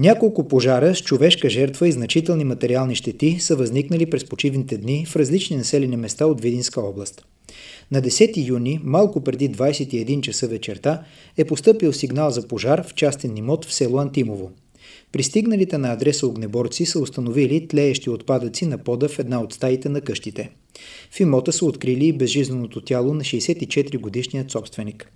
Няколко пожара с човешка жертва и значителни материални щети са възникнали през почивните дни в различни населени места от Видинска област. На 10 юни, малко преди 21 часа вечерта, е поступил сигнал за пожар в частен имот в село Антимово. Пристигналите на адреса огнеборци са установили тлеещи отпадъци на пода в една от стаите на къщите. В имота са открили безжизненото тяло на 64 годишният собственик.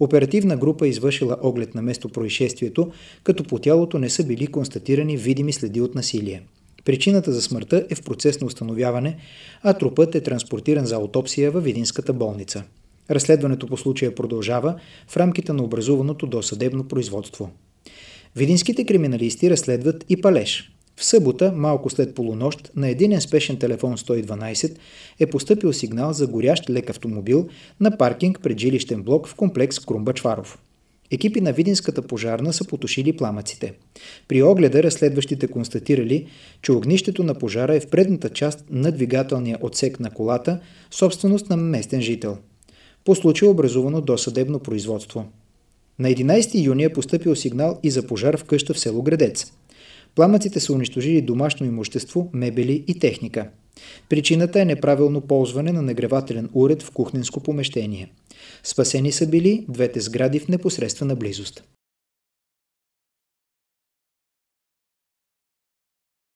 Оперативна група е извършила оглед на местопроизшествието, като по тялото не са били констатирани видими следи от насилие. Причината за смъртта е в процес на установяване, а трупът е транспортиран за аутопсия във Видинската болница. Разследването по случая продължава в рамките на образуваното досъдебно производство. Видинските криминалисти разследват и палеж. В събота, малко след полунощ, на един спешен телефон 112 е поступил сигнал за горящ лек автомобил на паркинг пред жилищен блок в комплекс Крумбачваров. Екипи на Видинската пожарна са потушили пламъците. При огледа разследващите констатирали, че огнището на пожара е в предната част на двигателния отсек на колата, собственост на местен жител. По случай е образувано досъдебно производство. На 11 юни е поступил сигнал и за пожар в къща в село Градец. Пламъците са унищожили домашно имущество, мебели и техника. Причината е неправилно ползване на нагревателен уред в кухненско помещение. Спасени са били двете сгради в непосредствена близост.